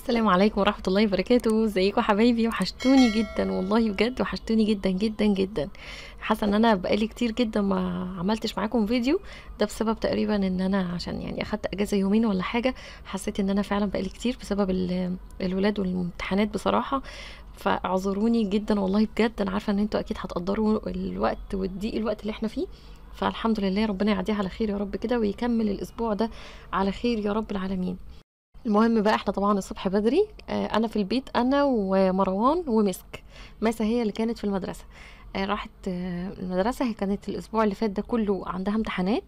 السلام عليكم ورحمة الله وبركاته ازيكم حبايبي وحشتوني جدا والله بجد وحشتوني جدا جدا جدا حاسه ان انا بقالي كتير جدا ما عملتش معاكم فيديو ده بسبب تقريبا ان انا عشان يعني اخدت اجازه يومين ولا حاجه حسيت ان انا فعلا بقالي كتير بسبب الولاد والامتحانات بصراحه فاعذروني جدا والله بجد انا عارفه ان انتوا اكيد هتقدروا الوقت والضيق الوقت اللي احنا فيه فالحمد لله ربنا يعديها على خير يا رب كده ويكمل الاسبوع ده على خير يا رب العالمين المهم بقى احنا طبعا الصبح بدري آه، انا في البيت انا ومروان ومسك مسا هي اللي كانت في المدرسة آه، راحت آه، المدرسة هي كانت الاسبوع اللي فات ده كله عندها امتحانات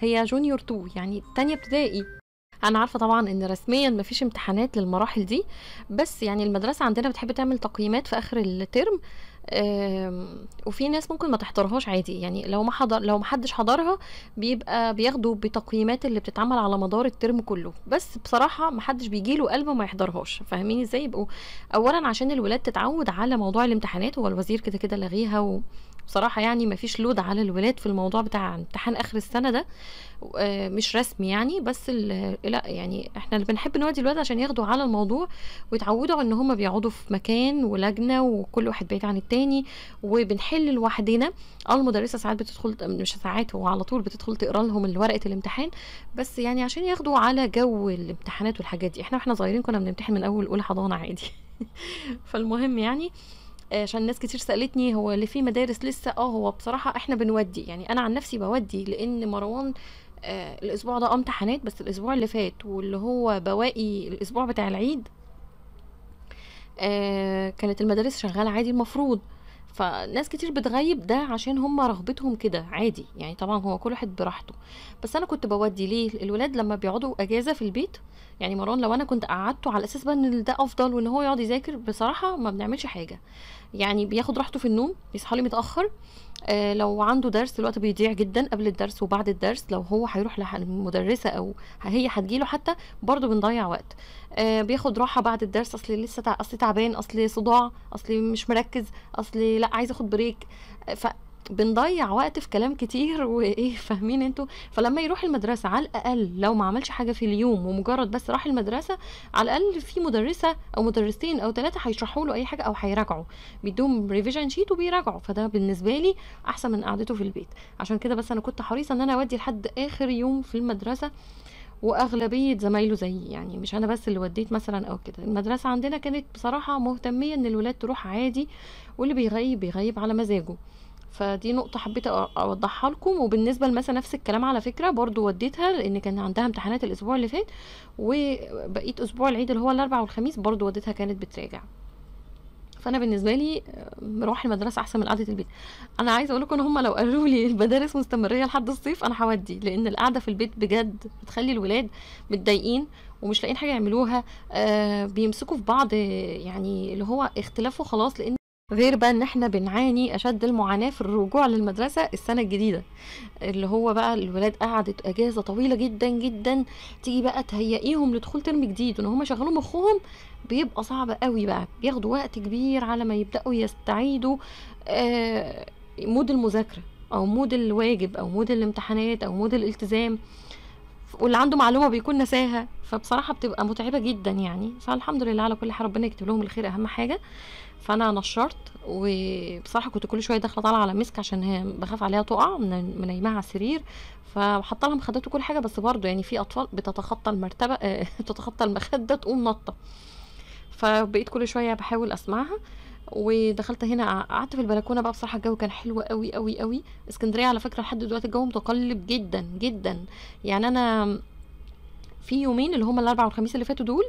هي جونيور 2 يعني تانية ابتدائي انا عارفه طبعا ان رسميا مفيش امتحانات للمراحل دي بس يعني المدرسه عندنا بتحب تعمل تقييمات في اخر الترم وفي ناس ممكن ما تحضرهاش عادي يعني لو ما حضر لو ما حدش حضرها بيبقى بياخدوا بتقييمات اللي بتتعمل على مدار الترم كله بس بصراحه ما حدش بيجي له قلبه ما يحضرهاش فاهمين ازاي يبقوا اولا عشان الولاد تتعود على موضوع الامتحانات هو الوزير كده كده لغيها و... بصراحه يعني مفيش لود على الولاد في الموضوع بتاع امتحان اخر السنه ده آه، مش رسمي يعني بس لا يعني احنا اللي بنحب نودي الولاد عشان ياخدوا على الموضوع ويتعودوا ان هم بيقعدوا في مكان ولجنه وكل واحد بعيد عن التاني وبنحل لوحدنا المدرسه ساعات بتدخل مش ساعات هو على طول بتدخل تقرا لهم ورقه الامتحان بس يعني عشان ياخدوا على جو الامتحانات والحاجات دي احنا واحنا صغيرين كنا بنمتحن من اول اولى حضانه عادي فالمهم يعني آه، عشان ناس كتير سالتني هو اللي في مدارس لسه اه هو بصراحه احنا بنودي يعني انا عن نفسي بودي لان مروان آه الاسبوع ده آه، امتحانات بس الاسبوع اللي فات واللي هو بواقي الاسبوع بتاع العيد آه كانت المدارس شغاله عادي المفروض فناس كتير بتغيب ده عشان هم رغبتهم كده عادي يعني طبعا هو كل واحد براحته بس انا كنت بودي ليه الولاد لما بيقعدوا اجازه في البيت يعني مروان لو انا كنت قعدته على اساس بقى ان ده افضل وان هو يقعد يذاكر بصراحه ما بنعملش حاجه يعني بياخد راحته في النوم بيصحى لي متاخر آه لو عنده درس الوقت بيضيع جدا قبل الدرس وبعد الدرس لو هو هيروح للمدرسة او هي هتجيله حتى برضه بنضيع وقت آه بياخد راحه بعد الدرس اصل لسه تع... اصلي تعبان اصل صداع اصل مش مركز اصل لا عايز اخد بريك آه بنضيع وقت في كلام كتير وايه فاهمين انتوا فلما يروح المدرسه على الاقل لو ما عملش حاجه في اليوم ومجرد بس راح المدرسه على الاقل في مدرسه او مدرستين او ثلاثه هيشرحوا له اي حاجه او هيراجعوا بيدوهم ريفيجن شيت وبيراجعوا فده بالنسبه لي احسن من قعدته في البيت عشان كده بس انا كنت حريصه ان انا اودي لحد اخر يوم في المدرسه واغلبيه زمايله زيي يعني مش انا بس اللي وديت مثلا او كده المدرسه عندنا كانت بصراحه مهتميه ان الولاد تروح عادي واللي بيغيب بيغيب على مزاجه فدي نقطة حبيت أوضحها لكم وبالنسبة لمسا نفس الكلام على فكرة برضو وديتها لأن كان عندها امتحانات الأسبوع اللي فات وبقيت أسبوع العيد اللي هو الأربع والخميس برضو وديتها كانت بتراجع فانا بالنسبه لي آه، مروح المدرسه احسن من قعده البيت انا عايزه اقول لكم ان هم لو قالوا لي المدارس مستمريه لحد الصيف انا هودي لان القعده في البيت بجد بتخلي الولاد متضايقين ومش لاقيين حاجه يعملوها آه بيمسكوا في بعض يعني اللي هو اختلاف وخلاص لان غير بقى ان احنا بنعاني اشد المعاناه في الرجوع للمدرسه السنه الجديده اللي هو بقى الولاد قعدت اجازه طويله جدا جدا تيجي بقى تهيئيهم لدخول ترم جديد وان هم شغلوا مخهم بيبقى صعب قوي بقى بياخدوا وقت كبير على ما يبداوا يستعيدوا آه، مود المذاكره او مود الواجب او مود الامتحانات او مود الالتزام واللي عنده معلومه بيكون نساها فبصراحه بتبقى متعبه جدا يعني فالحمد لله على كل حال ربنا يكتب لهم الخير اهم حاجه فانا نشرت وبصراحه كنت كل شويه داخله طالعه على مسك عشان هي بخاف عليها تقع من على السرير فحاطه لها مخدات وكل حاجه بس برضو يعني في اطفال بتتخطى المرتبه آه، بتتخطى المخده تقوم نطه فبقيت كل شويه بحاول اسمعها ودخلت هنا قعدت في البلكونه بقى بصراحه الجو كان حلو قوي قوي قوي اسكندريه على فكره لحد دلوقتي الجو متقلب جدا جدا يعني انا في يومين اللي هما الاربع والخميس اللي فاتوا دول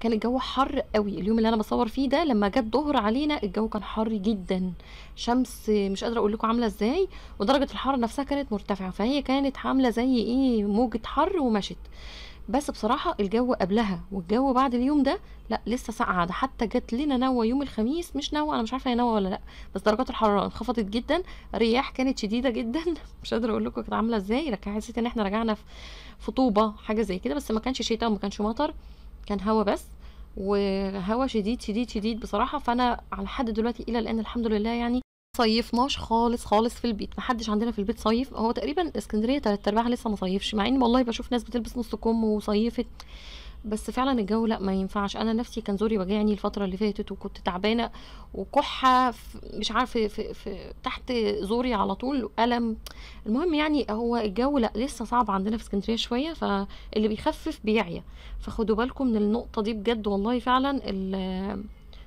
كان الجو حر قوي اليوم اللي انا بصور فيه ده لما جت ظهر علينا الجو كان حر جدا شمس مش قادره اقول لكم عامله ازاي ودرجه الحراره نفسها كانت مرتفعه فهي كانت عامله زي ايه موجه حر ومشت بس بصراحة الجو قبلها والجو بعد اليوم ده لا لسه ساقعة ده حتى جت لنا نوى يوم الخميس مش نوى انا مش عارفة هي نوى ولا لا بس درجات الحرارة انخفضت جدا الرياح كانت شديدة جدا مش قادرة اقول لكم كانت عاملة ازاي حسيت ان احنا رجعنا في طوبة حاجة زي كده بس ما كانش شتاء وما كانش مطر كان هوا بس وهوا شديد شديد شديد بصراحه فانا على حد دلوقتي الى الان الحمد لله يعني صيفناش خالص خالص في البيت محدش عندنا في البيت صيف هو تقريبا اسكندريه تلات ارباعها لسه ما صيفش مع ان والله بشوف ناس بتلبس نص كم وصيفت بس فعلا الجو لا ما ينفعش انا نفسي كان زوري وجعني الفتره اللي فاتت وكنت تعبانه وكحه مش عارفه في, في تحت زوري على طول الم المهم يعني هو الجو لا لسه صعب عندنا في اسكندريه شويه فاللي بيخفف بيعيا فخدوا بالكم من النقطه دي بجد والله فعلا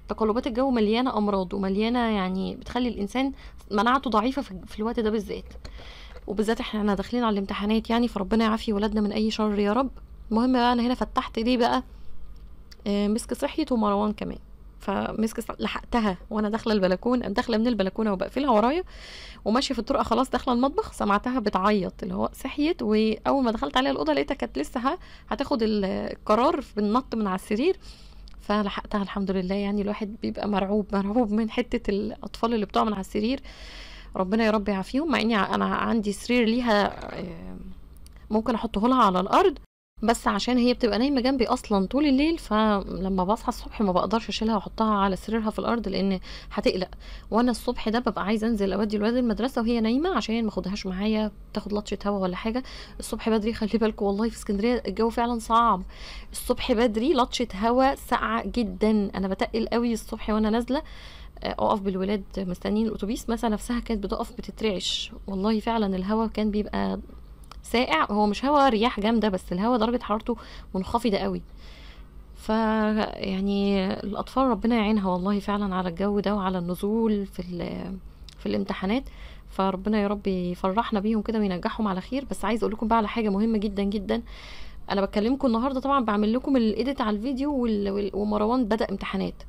تقلبات الجو مليانه امراض ومليانه يعني بتخلي الانسان مناعته ضعيفه في الوقت ده بالذات وبالذات احنا داخلين على الامتحانات يعني فربنا يعافي ولادنا من اي شر يا رب المهم بقى انا هنا فتحت ليه بقى آه، مسك صحيت ومروان كمان فمسك لحقتها وانا داخله البلكون داخله من البلكونه وبقفلها ورايا وماشيه في الطرقه خلاص داخله المطبخ سمعتها بتعيط اللي هو صحيت واول ما دخلت عليها الاوضه لقيتها كانت لسه هتاخد القرار بالنط من على السرير فلحقتها الحمد لله يعني الواحد بيبقى مرعوب مرعوب من حته الاطفال اللي بتقع من على السرير ربنا يا رب يعافيهم مع اني انا عندي سرير ليها آه، ممكن احطه لها على الارض بس عشان هي بتبقى نايمه جنبي اصلا طول الليل فلما بصحى الصبح ما بقدرش اشيلها واحطها على سريرها في الارض لان هتقلق وانا الصبح ده ببقى عايزه انزل اودي الولاد المدرسه وهي نايمه عشان ما اخدهاش معايا تاخد لطشه هوا ولا حاجه الصبح بدري خلي بالكم والله في اسكندريه الجو فعلا صعب الصبح بدري لطشه هوا ساقعه جدا انا بتقل قوي الصبح وانا نازله آه، اقف بالولاد مستنيين الاتوبيس مثلا نفسها كانت بتقف بتترعش والله فعلا الهوا كان بيبقى ساقع هو مش هوا رياح جامده بس الهوا درجه حرارته منخفضه قوي ف يعني الاطفال ربنا يعينها والله فعلا على الجو ده وعلى النزول في في الامتحانات فربنا يا رب يفرحنا بيهم كده وينجحهم على خير بس عايز اقول لكم بقى على حاجه مهمه جدا جدا انا بكلمكم النهارده طبعا بعمل لكم الايديت على الفيديو ومروان بدا امتحانات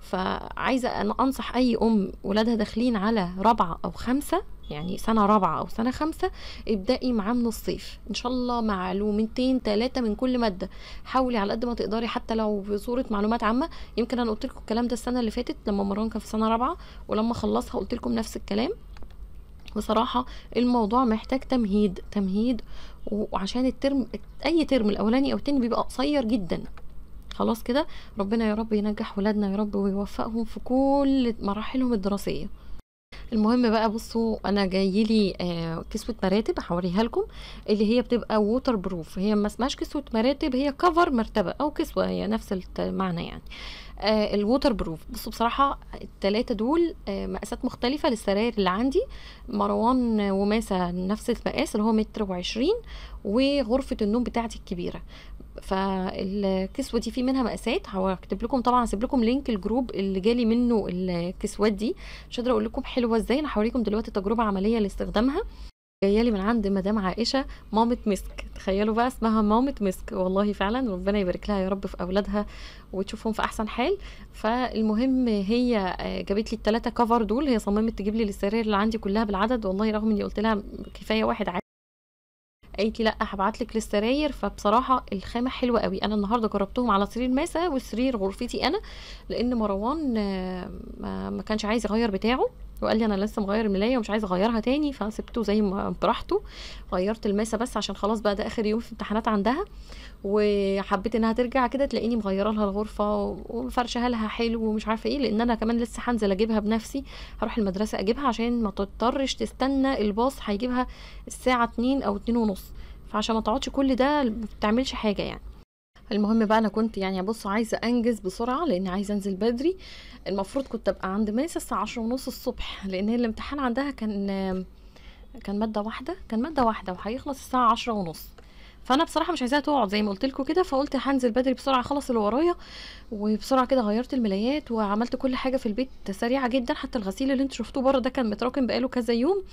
فعايزه انا انصح اي ام ولادها داخلين على رابعه او خمسه يعني سنه رابعه او سنه خمسه ابدأي معاه من الصيف ان شاء الله معلومتين ثلاثه من كل ماده حاولي على قد ما تقدري حتى لو في صوره معلومات عامه يمكن انا قلت لكم الكلام ده السنه اللي فاتت لما مروان كان في سنه رابعه ولما خلصها قلت لكم نفس الكلام بصراحة الموضوع محتاج تمهيد تمهيد وعشان الترم أي ترم الأولاني أو التاني بيبقى قصير جدا خلاص كده ربنا يا رب ينجح ولادنا يا رب ويوفقهم في كل مراحلهم الدراسيه المهم بقى بصوا انا جايلي آه كسوه مراتب هوريها لكم اللي هي بتبقى ووتر بروف هي ما اسمهاش كسوه مراتب هي كفر مرتبه او كسوه هي نفس المعنى يعني آه الووتر بروف بصوا بصراحه الثلاثه دول آه مقاسات مختلفه للسراير اللي عندي مروان وماسه نفس المقاس اللي هو متر وعشرين وغرفه النوم بتاعتي الكبيره فالكسوه دي في منها مقاسات هكتب لكم طبعا هسيب لكم لينك الجروب اللي جالي منه الكسوات دي مش قادره اقول لكم حلوه ازاي انا هوريكم دلوقتي تجربه عمليه لاستخدامها جايه لي من عند مدام عائشه مامه مسك تخيلوا بقى اسمها مامه مسك والله فعلا ربنا يبارك لها يا رب في اولادها وتشوفهم في احسن حال فالمهم هي آه، جابت لي الثلاثه كفر دول هي صممت تجيب لي السرير اللي عندي كلها بالعدد والله رغم اني قلت لها كفايه واحد عادي قالت لي لا هبعت لك للسراير فبصراحه الخامه حلوه قوي انا النهارده جربتهم على سرير ماسه وسرير غرفتي انا لان مروان آه، ما كانش عايز يغير بتاعه وقال لي انا لسه مغير الملايه ومش عايز اغيرها تاني فسبته زي ما براحته غيرت الماسه بس عشان خلاص بقى ده اخر يوم في امتحانات عندها وحبيت انها ترجع كده تلاقيني مغيره لها الغرفه ومفرشه لها حلو ومش عارفه ايه لان انا كمان لسه هنزل اجيبها بنفسي هروح المدرسه اجيبها عشان ما تضطرش تستنى الباص هيجيبها الساعه 2 او 2 ونص فعشان ما تقعدش كل ده ما تعملش حاجه يعني المهم بقى انا كنت يعني بص عايزه انجز بسرعه لان عايزه انزل بدري المفروض كنت ابقى عند ماس الساعه عشرة ونص الصبح لان الامتحان عندها كان كان ماده واحده كان ماده واحده وهيخلص الساعه عشرة ونص فانا بصراحه مش عايزاها تقعد زي ما قلت لكم كده فقلت هنزل بدري بسرعه اخلص اللي ورايا وبسرعه كده غيرت الملايات وعملت كل حاجه في البيت سريعه جدا حتى الغسيل اللي انتوا شفتوه بره ده كان متراكم بقاله كذا يوم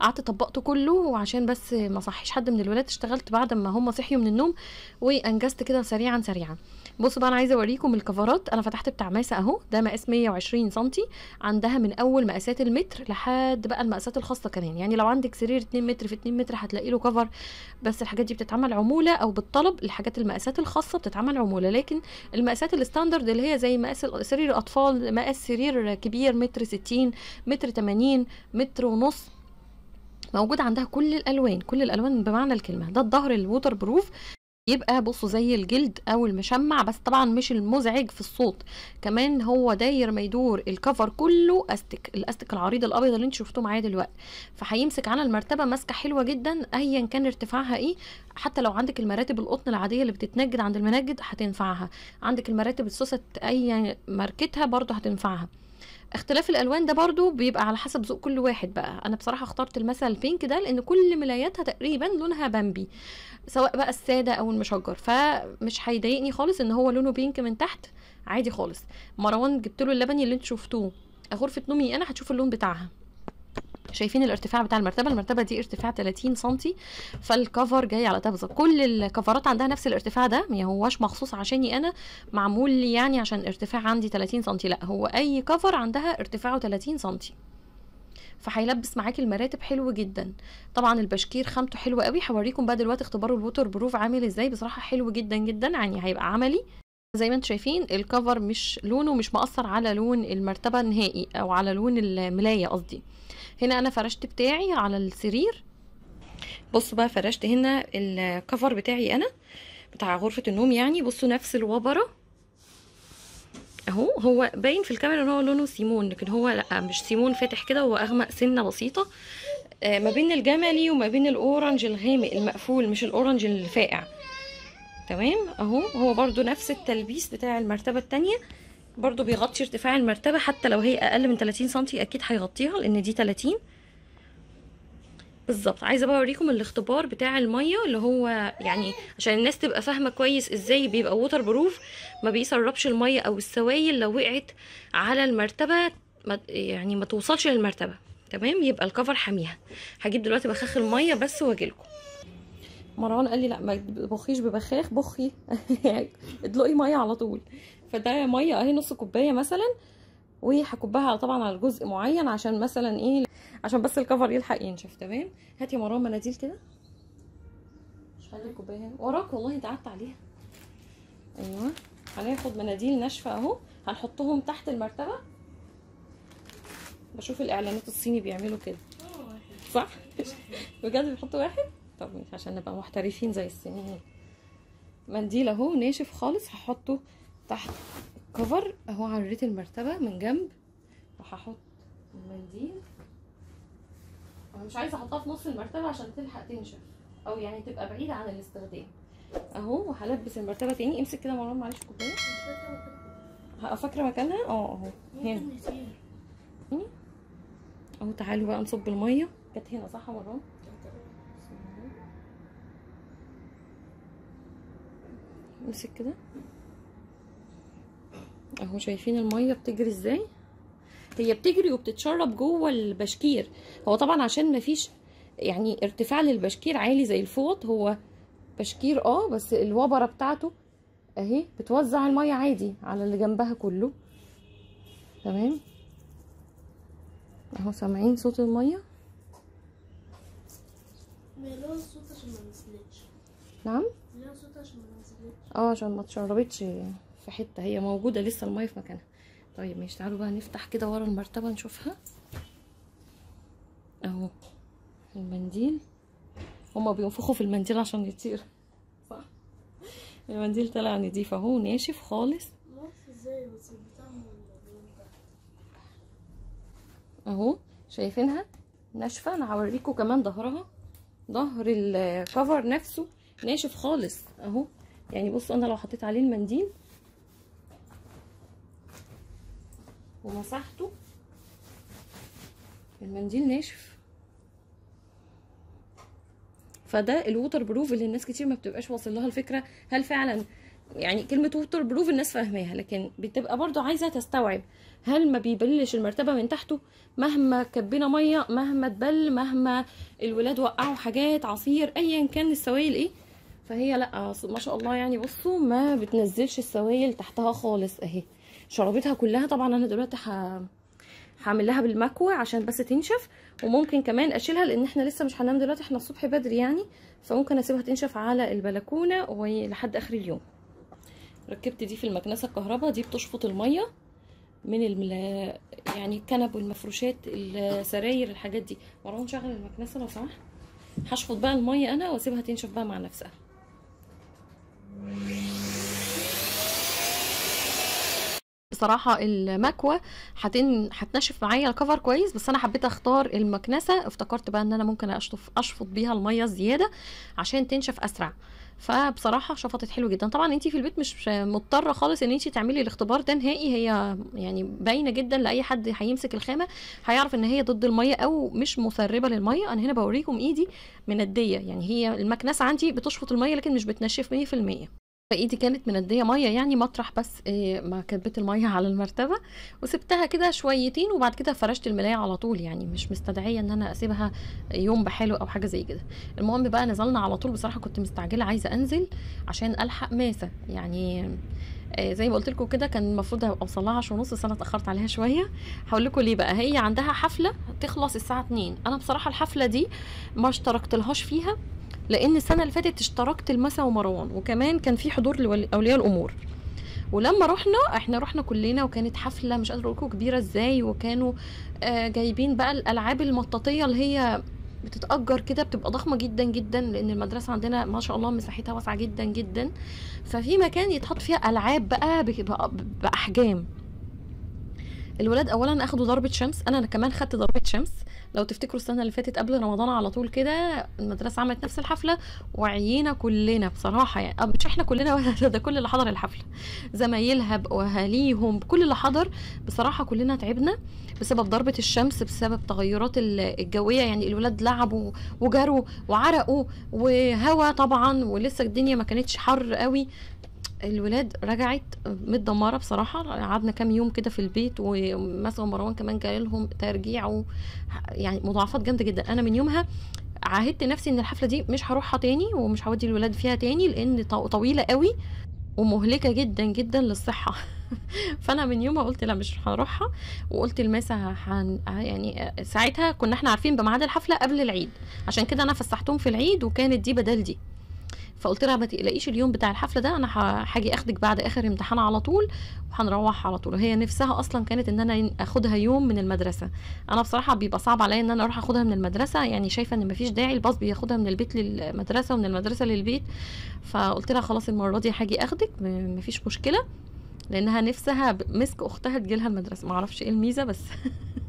قعدت طبقته كله وعشان بس ما صحيش حد من الولاد اشتغلت بعد ما هم صحيوا من النوم وانجزت كده سريعا سريعا بصوا بقى انا عايزه اوريكم الكفرات انا فتحت بتاع ماسه اهو ده مقاس 120 سم عندها من اول مقاسات المتر لحد بقى المقاسات الخاصه كمان يعني لو عندك سرير 2 متر في 2 متر هتلاقي له كفر بس الحاجات دي بتتعمل عموله او بالطلب الحاجات المقاسات الخاصه بتتعمل عموله لكن المقاسات الستاندرد اللي هي زي مقاس سرير اطفال مقاس سرير كبير متر 60 متر 80 متر ونص موجود عندها كل الالوان كل الالوان بمعنى الكلمه ده الظهر الووتر بروف يبقى بصوا زي الجلد او المشمع بس طبعا مش المزعج في الصوت كمان هو داير ما يدور الكفر كله استك الاستك العريض الابيض اللي انت شفتوه معايا دلوقتي فهيمسك على المرتبه ماسكه حلوه جدا ايا كان ارتفاعها ايه حتى لو عندك المراتب القطن العاديه اللي بتتنجد عند المنجد هتنفعها عندك المراتب السوست اي ماركتها برده هتنفعها اختلاف الالوان ده برضو بيبقى على حسب ذوق كل واحد بقى انا بصراحه اخترت المثل البينك ده لان كل ملاياتها تقريبا لونها بامبي سواء بقى الساده او المشجر فمش هيضايقني خالص ان هو لونه بينك من تحت عادي خالص مروان جبت له اللبني اللي انت شفتوه غرفه نومي انا هتشوف اللون بتاعها شايفين الارتفاع بتاع المرتبه المرتبه دي ارتفاع 30 سم فالكفر جاي على ده كل الكفرات عندها نفس الارتفاع ده ما هوش مخصوص عشاني انا معمول لي يعني عشان ارتفاع عندي 30 سم لا هو اي كفر عندها ارتفاعه 30 سم فهيلبس معاك المراتب حلو جدا طبعا البشكير خامته حلوه قوي هوريكم بقى دلوقتي اختبار الووتر بروف عامل ازاي بصراحه حلو جدا جدا يعني هيبقى عملي زي ما انتم شايفين الكفر مش لونه مش مأثر على لون المرتبه نهائي او على لون الملايه قصدي هنا انا فرشت بتاعي على السرير بصوا بقى فرشت هنا الكفر بتاعي انا بتاع غرفه النوم يعني بصوا نفس الوبره اهو هو باين في الكاميرا ان هو لونه سيمون لكن هو لا مش سيمون فاتح كده هو اغمق سنه بسيطه آه ما بين الجملي وما بين الاورنج الغامق المقفول مش الاورنج الفاقع تمام اهو هو برده نفس التلبيس بتاع المرتبه الثانيه برضو بيغطي ارتفاع المرتبة حتى لو هي اقل من 30 سنتي اكيد هيغطيها لان دي 30 بالظبط عايزه بقى اوريكم الاختبار بتاع الميه اللي هو يعني عشان الناس تبقى فاهمه كويس ازاي بيبقى ووتر بروف ما بيسربش الميه او السوائل لو وقعت على المرتبه ما يعني ما توصلش للمرتبه تمام يبقى الكفر حاميها هجيب دلوقتي بخاخ الميه بس واجيلكم مروان قال لي لا ما تبخيش ببخاخ بخي اطلقي ميه على طول فده ميه اهي نص كوبايه مثلا وهكبها طبعا على جزء معين عشان مثلا ايه عشان بس الكفر يلحق ينشف تمام هاتي يا مروان مناديل كده مش حاجه الكوبايه وراك والله انت قعدت عليها ايوه هناخد مناديل ناشفه اهو هنحطهم تحت المرتبه بشوف الاعلانات الصيني بيعملوا كده صح بجد بيحطوا واحد طب عشان نبقى محترفين زي الصينيين منديل اهو ناشف خالص هحطه تحت الكفر اهو على ريت المرتبه من جنب وهحط المنديل انا مش عايزه احطها في نص المرتبه عشان تلحق تنشف او يعني تبقى بعيده عن الاستخدام اهو وهلبس المرتبه تاني امسك كده مروان معلش كوبايه هبقى فاكره مكانها اه اهو هنا اهو تعالوا بقى نصب الميه كانت هنا صح يا مروان امسك كده اهو شايفين الميه بتجري ازاي هي بتجري وبتتشرب جوه البشكير هو طبعا عشان مفيش يعني ارتفاع للبشكير عالي زي الفوط هو بشكير اه بس الوبره بتاعته اهي بتوزع الميه عادي على اللي جنبها كله تمام اهو سامعين صوت الميه ما صوت عشان ما نعم اه عشان ما تشربتش في حته هي موجوده لسه الميه في مكانها طيب ماشي تعالوا بقى نفتح كده ورا المرتبه نشوفها اهو المنديل هما بينفخوا في المنديل عشان يطير صح المنديل طلع نضيف اهو ناشف خالص اهو شايفينها ناشفه انا هوريكم كمان ظهرها ظهر الكفر نفسه ناشف خالص اهو يعني بصوا انا لو حطيت عليه المنديل ومسحته المنديل ناشف فده الووتر بروف اللي الناس كتير ما بتبقاش واصل لها الفكره هل فعلا يعني كلمه ووتر بروف الناس فاهماها لكن بتبقى برضو عايزه تستوعب هل ما بيبلش المرتبه من تحته مهما كبينا ميه مهما تبل مهما الولاد وقعوا حاجات عصير ايا كان السوائل ايه فهي لا ما شاء الله يعني بصوا ما بتنزلش السوائل تحتها خالص اهي شربتها كلها طبعا انا دلوقتي ح... هعمل لها بالمكوى عشان بس تنشف وممكن كمان اشيلها لان احنا لسه مش هننام دلوقتي احنا الصبح بدري يعني فممكن اسيبها تنشف على البلكونه ولحد اخر اليوم ركبت دي في المكنسه الكهرباء دي بتشفط الميه من المل... يعني الكنب والمفروشات السراير الحاجات دي مروان شغل المكنسه لو سمحت هشفط بقى الميه انا واسيبها تنشف بقى مع نفسها بصراحة المكوة هتنشف معايا الكفر كويس بس انا حبيت اختار المكنسة افتكرت بقى ان انا ممكن اشطف اشفط بيها المية زيادة عشان تنشف اسرع فبصراحه شفطت حلو جدا طبعا انت في البيت مش مضطره خالص ان انت تعملي الاختبار ده نهائي هي يعني باينه جدا لاي حد هيمسك الخامه هيعرف ان هي ضد الميه او مش مسربه للميه انا هنا بوريكم ايدي منديه يعني هي المكنسه عندي بتشفط الميه لكن مش بتنشف 100% فايدي كانت منديه ميه يعني مطرح بس إيه ما كبت الميه على المرتبه وسبتها كده شويتين وبعد كده فرشت الملايه على طول يعني مش مستدعيه ان انا اسيبها يوم بحاله او حاجه زي كده المهم بقى نزلنا على طول بصراحه كنت مستعجله عايزه انزل عشان الحق ماسه يعني آه، زي ما قلت لكم كده كان المفروض اوصلها عشر ونص بس انا اتاخرت عليها شويه هقول لكم ليه بقى هي عندها حفله تخلص الساعه 2 انا بصراحه الحفله دي ما اشتركت لهاش فيها لان السنه اللي فاتت اشتركت المسا ومروان وكمان كان في حضور لاولياء الامور ولما رحنا احنا رحنا كلنا وكانت حفله مش قادره اقول كبيره ازاي وكانوا آه جايبين بقى الالعاب المطاطيه اللي هي بتتأجر كده بتبقى ضخمة جدا جدا لأن المدرسة عندنا ما شاء الله مساحتها واسعة جدا جدا ففي مكان يتحط فيها ألعاب بقى بأحجام الولاد اولا اخدوا ضربه شمس انا كمان خدت ضربه شمس لو تفتكروا السنه اللي فاتت قبل رمضان على طول كده المدرسه عملت نفس الحفله وعيينا كلنا بصراحه يعني آه، مش احنا كلنا ده كل اللي حضر الحفله زمايلها واهاليهم كل اللي حضر بصراحه كلنا تعبنا بسبب ضربه الشمس بسبب تغيرات الجويه يعني الولاد لعبوا وجروا وعرقوا وهوا طبعا ولسه الدنيا ما كانتش حر قوي الولاد رجعت متدمره بصراحه قعدنا كام يوم كده في البيت ومثلا مروان كمان جاي لهم ترجيع و يعني مضاعفات جامده جدا انا من يومها عاهدت نفسي ان الحفله دي مش هروحها تاني ومش هودي الولاد فيها تاني لان طويله قوي ومهلكه جدا جدا للصحه فانا من يومها قلت لا مش هروحها وقلت الماسة هن... يعني ساعتها كنا احنا عارفين بميعاد الحفله قبل العيد عشان كده انا فسحتهم في العيد وكانت دي بدل دي فقلت لها ما تقلقيش اليوم بتاع الحفله ده انا هاجي اخدك بعد اخر امتحان على طول وهنروح على طول وهي نفسها اصلا كانت ان انا اخدها يوم من المدرسه انا بصراحه بيبقى صعب عليا ان انا اروح اخدها من المدرسه يعني شايفه ان مفيش داعي الباص بياخدها من البيت للمدرسه ومن المدرسه للبيت فقلت لها خلاص المره دي هاجي اخدك مفيش مشكله لانها نفسها مسك اختها تجيلها المدرسه معرفش ايه الميزه بس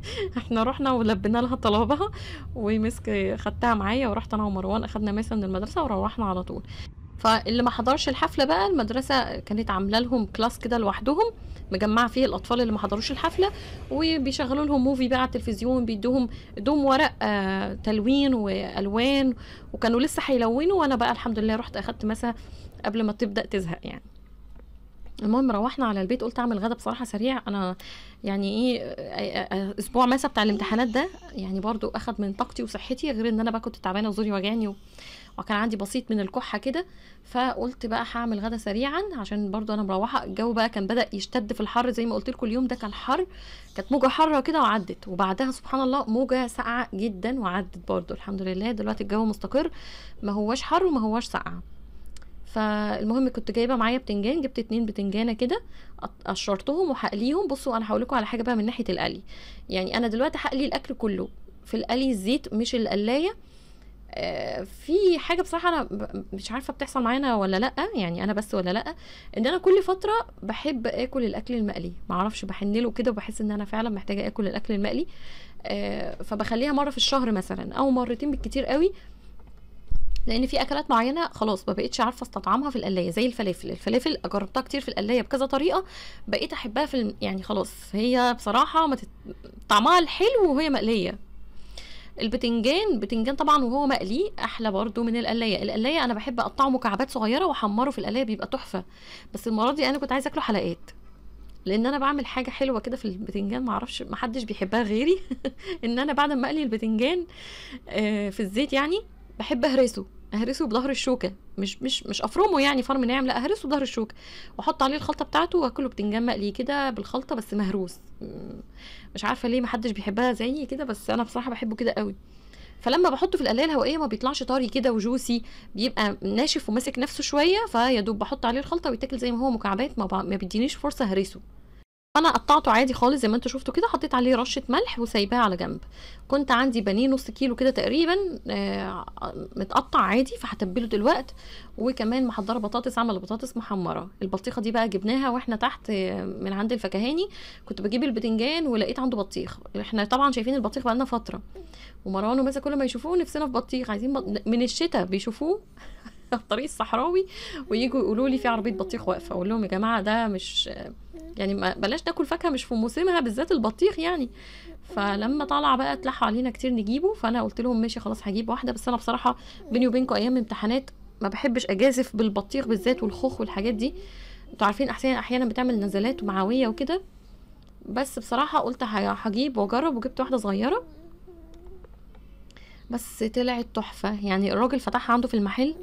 احنا رحنا ولبينا لها طلبها ومسك خدتها معايا ورحت انا ومروان اخدنا ميسا من المدرسه وروحنا على طول فاللي ما حضرش الحفله بقى المدرسه كانت عامله لهم كلاس كده لوحدهم مجمعه فيه الاطفال اللي ما حضروش الحفله وبيشغلوا لهم موفي بقى على التلفزيون بيدوهم دوم ورق آه تلوين والوان وكانوا لسه هيلونوا وانا بقى الحمد لله رحت اخدت مسا قبل ما تبدا تزهق يعني المهم روحنا على البيت قلت اعمل غدا بصراحه سريع انا يعني ايه اسبوع مسا بتاع الامتحانات ده يعني برضو اخد من طاقتي وصحتي غير ان انا بقى كنت تعبانه وزوري وجعني و... وكان عندي بسيط من الكحه كده فقلت بقى هعمل غدا سريعا عشان برضو انا مروحه الجو بقى كان بدا يشتد في الحر زي ما قلت لكم اليوم ده كان حر كانت موجه حاره كده وعدت وبعدها سبحان الله موجه ساقعه جدا وعدت برضو الحمد لله دلوقتي الجو مستقر ما هواش حر وما هواش ساقعه فالمهم كنت جايبه معايا بتنجان جبت اتنين بتنجانه كده قشرتهم وحقليهم بصوا انا هقول لكم على حاجه بقى من ناحيه القلي يعني انا دلوقتي هقلي الاكل كله في القلي الزيت مش القلايه آه، في حاجه بصراحه انا مش عارفه بتحصل معانا ولا لا يعني انا بس ولا لا ان انا كل فتره بحب اكل الاكل المقلي معرفش بحن له كده وبحس ان انا فعلا محتاجه اكل الاكل المقلي آه، فبخليها مره في الشهر مثلا او مرتين بالكتير قوي لان في اكلات معينه خلاص ما بقتش عارفه استطعمها في القلايه زي الفلافل الفلافل جربتها كتير في القلايه بكذا طريقه بقيت احبها في الم... يعني خلاص هي بصراحه ما تت... طعمها الحلو وهي مقليه البتنجان بتنجان طبعا وهو مقلي احلى برضو من القلايه القلايه انا بحب اقطعه مكعبات صغيره واحمره في القلايه بيبقى تحفه بس المره دي انا كنت عايزه اكله حلقات لان انا بعمل حاجه حلوه كده في البتنجان معرفش محدش بيحبها غيري ان انا بعد ما اقلي البتنجان آه، في الزيت يعني بحب اهرسه اهرسه بظهر الشوكه مش مش مش افرمه يعني فرم ناعم لا اهرسه بظهر الشوكه واحط عليه الخلطه بتاعته واكله بتنجان مقلي كده بالخلطه بس مهروس مش عارفه ليه محدش بيحبها زيي كده بس انا بصراحه بحبه كده قوي فلما بحطه في القلايه الهوائيه ما بيطلعش طري كده وجوسي بيبقى ناشف وماسك نفسه شويه فيا دوب بحط عليه الخلطه ويتاكل زي ما هو مكعبات ما, ما بيدينيش فرصه اهرسه فانا قطعته عادي خالص زي ما انتوا شفتوا كده حطيت عليه رشه ملح وسايباه على جنب كنت عندي بانيه نص كيلو كده تقريبا آه، متقطع عادي فهتبله دلوقت وكمان محضره بطاطس عامله بطاطس محمره البطيخه دي بقى جبناها واحنا تحت آه، من عند الفكهاني كنت بجيب البتنجان ولقيت عنده بطيخ احنا طبعا شايفين البطيخ بقالنا فتره ومروان ومسا كل ما يشوفوه نفسنا في بطيخ عايزين من الشتاء بيشوفوه الطريق الصحراوي ويجوا يقولوا لي في عربيه بطيخ واقفه اقول لهم يا جماعه ده مش يعني ما بلاش ناكل فاكهه مش في موسمها بالذات البطيخ يعني فلما طالع بقى اتلحوا علينا كتير نجيبه فانا قلت لهم ماشي خلاص هجيب واحده بس انا بصراحه بيني وبينكم ايام امتحانات ما بحبش اجازف بالبطيخ بالذات والخوخ والحاجات دي انتوا عارفين احيانا احيانا بتعمل نزلات ومعويه وكده بس بصراحه قلت هجيب واجرب وجبت واحده صغيره بس طلعت تحفه يعني الراجل فتحها عنده في المحل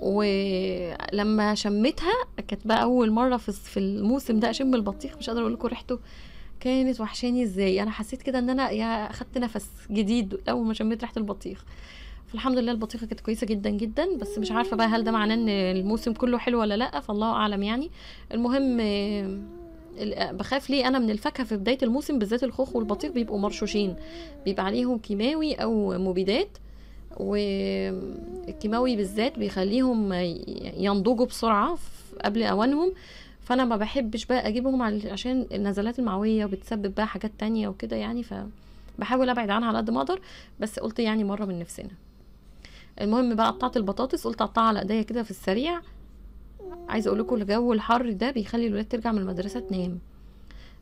ولما شميتها كانت بقى اول مره في في الموسم ده اشم البطيخ مش قادره اقول لكم ريحته كانت وحشاني ازاي انا حسيت كده ان انا يا اخدت نفس جديد اول ما شميت ريحه البطيخ فالحمد لله البطيخه كانت كويسه جدا جدا بس مش عارفه بقى هل ده معناه ان الموسم كله حلو ولا لا فالله اعلم يعني المهم بخاف ليه انا من الفاكهه في بدايه الموسم بالذات الخوخ والبطيخ بيبقوا مرشوشين بيبقى عليهم كيماوي او مبيدات والكيماوي بالذات بيخليهم ينضجوا بسرعة قبل أوانهم فأنا ما بحبش بقى أجيبهم عشان النزلات المعوية وبتسبب بقى حاجات تانية وكده يعني فبحاول أبعد عنها على قد ما أقدر بس قلت يعني مرة من نفسنا المهم بقى قطعت البطاطس قلت أقطعها على إيديا كده في السريع عايزه اقول لكم الجو الحر ده بيخلي الولاد ترجع من المدرسه تنام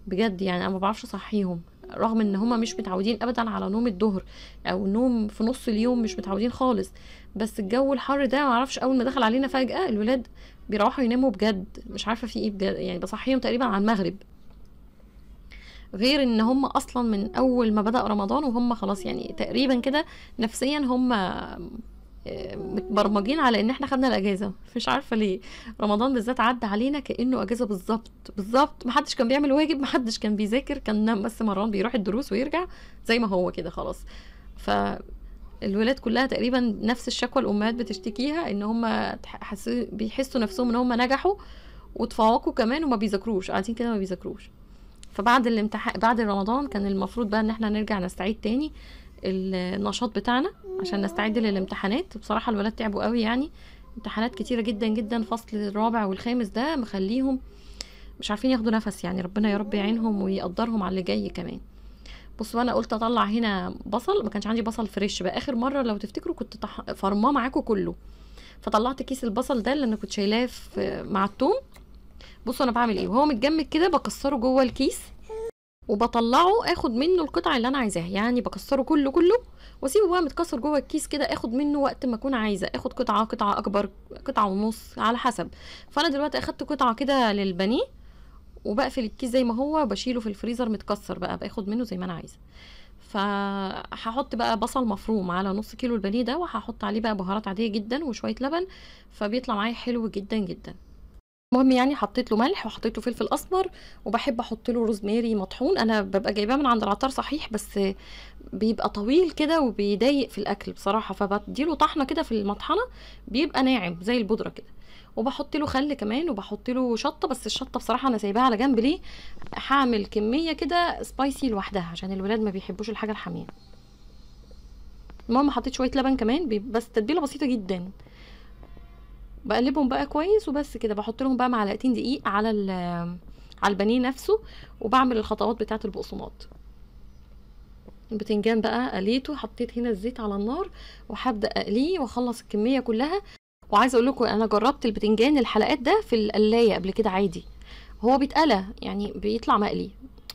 بجد يعني انا ما بعرفش اصحيهم رغم ان هما مش متعودين ابدا على نوم الظهر او نوم في نص اليوم مش متعودين خالص بس الجو الحر ده معرفش اول ما دخل علينا فجاه الولاد بيروحوا يناموا بجد مش عارفه في ايه بجد يعني بصحيهم تقريبا على المغرب غير ان هم اصلا من اول ما بدا رمضان وهم خلاص يعني تقريبا كده نفسيا هم متبرمجين على ان احنا خدنا الاجازه مش عارفه ليه رمضان بالذات عدى علينا كانه اجازه بالظبط بالظبط محدش كان بيعمل واجب محدش كان بيذاكر كان نام بس مروان بيروح الدروس ويرجع زي ما هو كده خلاص ف الولاد كلها تقريبا نفس الشكوى الامهات بتشتكيها ان هم بيحسوا نفسهم ان هم نجحوا وتفوقوا كمان وما بيذاكروش قاعدين كده ما بيذاكروش فبعد الامتحان بعد رمضان كان المفروض بقى ان احنا نرجع نستعيد تاني النشاط بتاعنا عشان نستعد للامتحانات بصراحه الولاد تعبوا قوي يعني امتحانات كتيره جدا جدا فصل الرابع والخامس ده مخليهم مش عارفين ياخدوا نفس يعني ربنا يا رب يعينهم ويقدرهم على اللي جاي كمان بصوا انا قلت اطلع هنا بصل ما كانش عندي بصل فريش بقى اخر مره لو تفتكروا كنت فرماه معاكم كله فطلعت كيس البصل ده اللي انا كنت شايلاه مع التوم بصوا انا بعمل ايه وهو متجمد كده بكسره جوه الكيس وبطلعه اخد منه القطع اللي انا عايزاها يعني بكسره كله كله واسيبه بقى متكسر جوه الكيس كده اخد منه وقت ما اكون عايزه اخد قطعه قطعه اكبر قطعه ونص على حسب فانا دلوقتي اخدت قطعه كده للبانيه وبقفل الكيس زي ما هو وبشيله في الفريزر متكسر بقى باخد منه زي ما انا عايزه فهحط بقى بصل مفروم على نص كيلو البانيه ده وهحط عليه بقى بهارات عاديه جدا وشويه لبن فبيطلع معايا حلو جدا جدا المهم يعني حطيت له ملح وحطيت له فلفل اسمر وبحب احط له روزماري مطحون انا ببقى جايباه من عند العطار صحيح بس بيبقى طويل كده وبيضايق في الاكل بصراحه فبديله طحنه كده في المطحنه بيبقى ناعم زي البودره كده وبحط له خل كمان وبحط له شطه بس الشطه بصراحه انا سايباها على جنب ليه هعمل كميه كده سبايسي لوحدها عشان الولاد ما بيحبوش الحاجه الحاميه المهم حطيت شويه لبن كمان بس تتبيله بسيطه جدا بقلبهم بقى كويس وبس كده بحط لهم بقى معلقتين دقيق على آه، على البانيه نفسه وبعمل الخطوات بتاعه البقسماط البتنجان بقى قليته حطيت هنا الزيت على النار وهبدا اقليه واخلص الكميه كلها وعايزه اقول لكم انا جربت البتنجان الحلقات ده في القلايه قبل كده عادي هو بيتقلى يعني بيطلع مقلي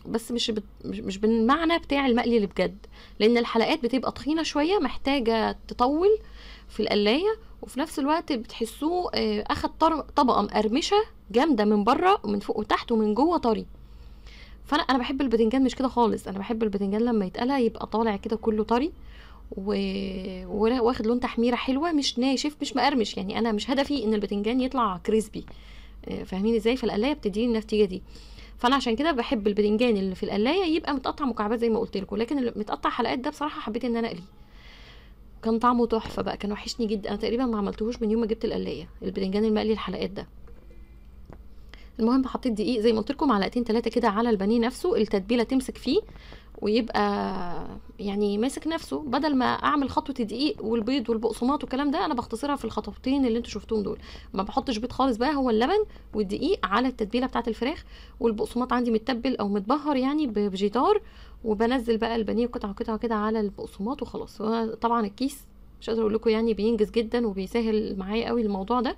بس مش بت... مش بالمعنى بتاع المقلي اللي بجد لان الحلقات بتبقى طخينه شويه محتاجه تطول في القلايه وفي نفس الوقت بتحسوه آه، اخد طبقه مقرمشه جامده من بره ومن فوق وتحت ومن جوه طري فانا انا بحب الباذنجان مش كده خالص انا بحب الباذنجان لما يتقلى يبقى طالع كده كله طري و... واخد لون تحميره حلوه مش ناشف مش مقرمش يعني انا مش هدفي ان الباذنجان يطلع كريسبي آه، فاهمين ازاي فالقلايه بتديني النتيجه دي فانا عشان كده بحب الباذنجان اللي في القلايه يبقى متقطع مكعبات زي ما قلت لكم لكن اللي متقطع حلقات ده بصراحه حبيت ان انا اقليه كان طعمه تحفه بقى كان وحشني جدا انا تقريبا ما عملتهوش من يوم ما جبت القلايه البتنجان المقلي الحلقات ده المهم حطيت دقيق زي ما قلت لكم معلقتين ثلاثه كده على البانيه نفسه التتبيله تمسك فيه ويبقى يعني ماسك نفسه بدل ما اعمل خطوه الدقيق والبيض والبقسماط والكلام ده انا بختصرها في الخطوتين اللي انتوا شفتوهم دول ما بحطش بيض خالص بقى هو اللبن والدقيق على التتبيله بتاعه الفراخ والبقسماط عندي متبل او متبهر يعني بفيجيتار وبنزل بقى البانيه قطعه قطعه كده على البقسماط وخلاص طبعا الكيس مش قادره اقول لكم يعني بينجز جدا وبيسهل معايا قوي الموضوع ده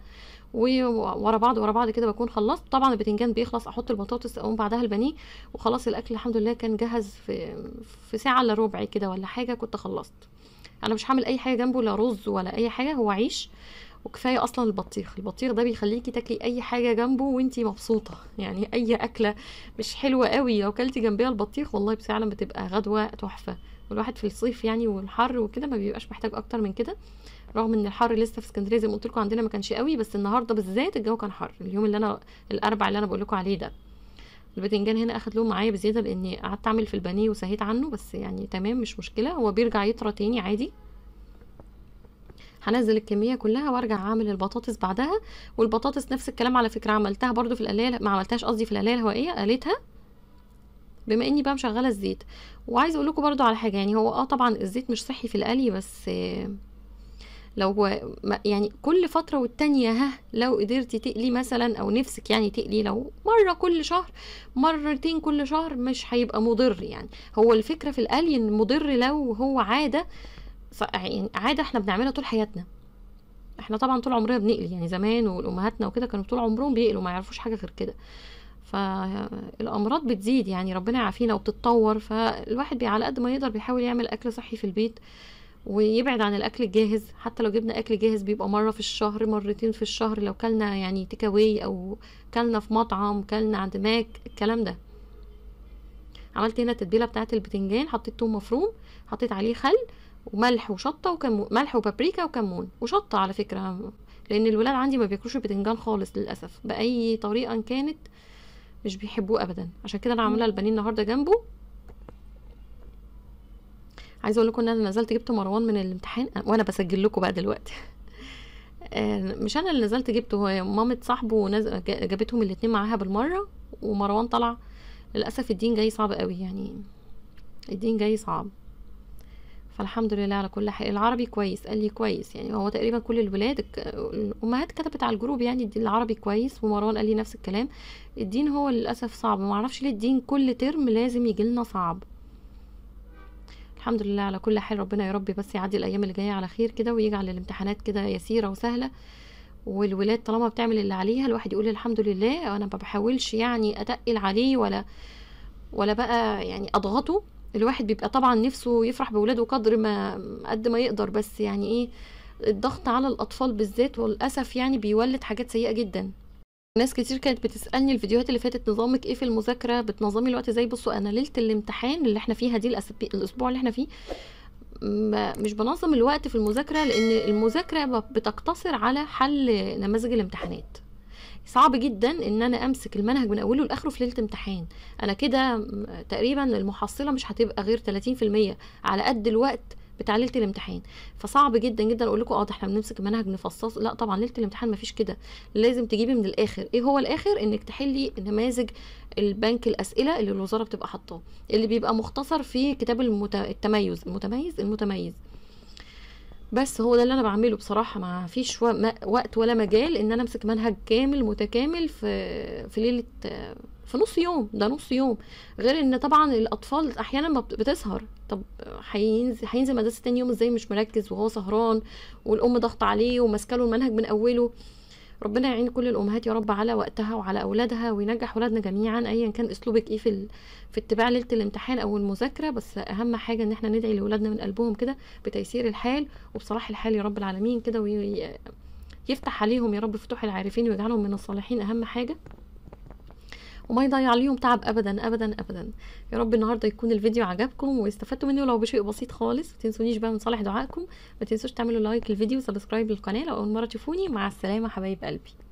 وورا بعض ورا بعض كده بكون خلصت طبعا البتنجان بيخلص احط البطاطس اقوم بعدها البانيه وخلاص الاكل الحمد لله كان جهز في في ساعه الا ربع كده ولا حاجه كنت خلصت انا مش هعمل اي حاجه جنبه لا رز ولا اي حاجه هو عيش وكفايه اصلا البطيخ البطيخ ده بيخليكي تاكلي اي حاجه جنبه وانتي مبسوطه يعني اي اكله مش حلوه قوي لو كلتي جنبيها البطيخ والله فعلا بتبقى غدوه تحفه والواحد في الصيف يعني والحر وكده ما بيبقاش محتاج اكتر من كده رغم ان الحر لسه في اسكندريه زي ما قلت لكم عندنا ما كانش قوي بس النهارده بالذات الجو كان حر اليوم اللي انا الاربع اللي انا بقول لكم عليه ده الباذنجان هنا اخد لون معايا بزياده لاني قعدت اعمل في البانيه وسهيت عنه بس يعني تمام مش مشكله هو بيرجع يطرى تاني عادي هنزل الكميه كلها وارجع اعمل البطاطس بعدها والبطاطس نفس الكلام على فكره عملتها برده في القلايه ما عملتهاش قصدي في القلايه الهوائيه قليتها بما اني بقى مشغله الزيت وعايزه اقول لكم برده على حاجه يعني هو اه طبعا الزيت مش صحي في القلي بس لو هو يعني كل فتره والتانيه ها لو قدرتي تقلي مثلا او نفسك يعني تقلي لو مره كل شهر مرتين كل شهر مش هيبقى مضر يعني هو الفكره في القلي ان مضر لو هو عاده يعني عاده احنا بنعملها طول حياتنا احنا طبعا طول عمرنا بنقلي يعني زمان والامهاتنا وكده كانوا طول عمرهم بيقلوا ما يعرفوش حاجه غير كده فالامراض بتزيد يعني ربنا يعافينا وبتتطور فالواحد على قد ما يقدر بيحاول يعمل اكل صحي في البيت ويبعد عن الاكل الجاهز حتى لو جبنا اكل جاهز بيبقى مره في الشهر مرتين في الشهر لو كلنا يعني تكاوي او كلنا في مطعم كلنا عند ماك الكلام ده عملت هنا التتبيله بتاعه البتنجان حطيت توم مفروم حطيت عليه خل وملح وشطه وكمون ملح وبابريكا وكمون وشطه على فكره لان الولاد عندي ما بياكلوش البتنجان خالص للاسف باي طريقه كانت مش بيحبوه ابدا عشان كده انا عامله البانيه النهارده جنبه عايزه اقول لكم ان انا نزلت جبت مروان من الامتحان وانا بسجل لكم بقى دلوقتي آه، مش انا اللي نزلت جبته هو مامة صاحبه جابتهم الاتنين معاها بالمره ومروان طلع للاسف الدين جاي صعب قوي يعني الدين جاي صعب فالحمد لله على كل حال العربي كويس قال لي كويس يعني هو تقريبا كل الولاد الامهات كتبت على الجروب يعني العربي كويس ومروان قال لي نفس الكلام الدين هو للاسف صعب ما اعرفش ليه الدين كل ترم لازم يجي لنا صعب الحمد لله على كل حال ربنا يا ربي بس يعدي الايام اللي جايه على خير كده ويجعل الامتحانات كده يسيره وسهله والولاد طالما بتعمل اللي عليها الواحد يقول الحمد لله انا ما بحاولش يعني اتقل عليه ولا ولا بقى يعني اضغطه الواحد بيبقى طبعا نفسه يفرح بولاده قدر ما قد ما يقدر بس يعني ايه الضغط على الاطفال بالذات وللاسف يعني بيولد حاجات سيئه جدا ناس كتير كانت بتسالني الفيديوهات اللي فاتت نظامك ايه في المذاكره بتنظمي الوقت ازاي بصوا انا ليله الامتحان اللي احنا فيها دي الاسبوع اللي احنا فيه مش بنظم الوقت في المذاكره لان المذاكره بتقتصر على حل نماذج الامتحانات صعب جدا ان انا امسك المنهج من اوله لاخره في ليله امتحان انا كده تقريبا المحصله مش هتبقى غير 30% على قد الوقت بتاع ليله الامتحان فصعب جدا جدا اقول لكم اه ده احنا بنمسك المنهج نفصص لا طبعا ليله الامتحان مفيش كده لازم تجيبي من الاخر ايه هو الاخر انك تحلي نماذج البنك الاسئله اللي الوزاره بتبقى حاطاه اللي بيبقى مختصر في كتاب المت... التميز المتميز المتميز بس هو ده اللي انا بعمله بصراحه ما فيش وقت ولا مجال ان انا امسك منهج كامل متكامل في في ليله في نص يوم ده نص يوم غير ان طبعا الاطفال احيانا ما بتسهر طب هينزل هينزل مدرسه تاني يوم ازاي مش مركز وهو سهران والام ضغط عليه وماسكه له المنهج من اوله ربنا يعين كل الامهات يا رب على وقتها وعلى اولادها وينجح اولادنا جميعا ايا كان اسلوبك ايه في في اتباع ليله الامتحان او المذاكره بس اهم حاجه ان احنا ندعي لاولادنا من قلبهم كده بتيسير الحال وبصلاح الحال يا رب العالمين كده ويفتح عليهم يا رب فتوح العارفين ويجعلهم من الصالحين اهم حاجه وما يضيع اليوم تعب ابدا ابدا ابدا يا رب النهارده يكون الفيديو عجبكم واستفدتوا منه لو بشيء بسيط خالص ما تنسونيش بقى من صالح دعائكم ما تنسوش تعملوا لايك للفيديو وسبسكرايب للقناه لو اول مره تشوفوني مع السلامه حبايب قلبي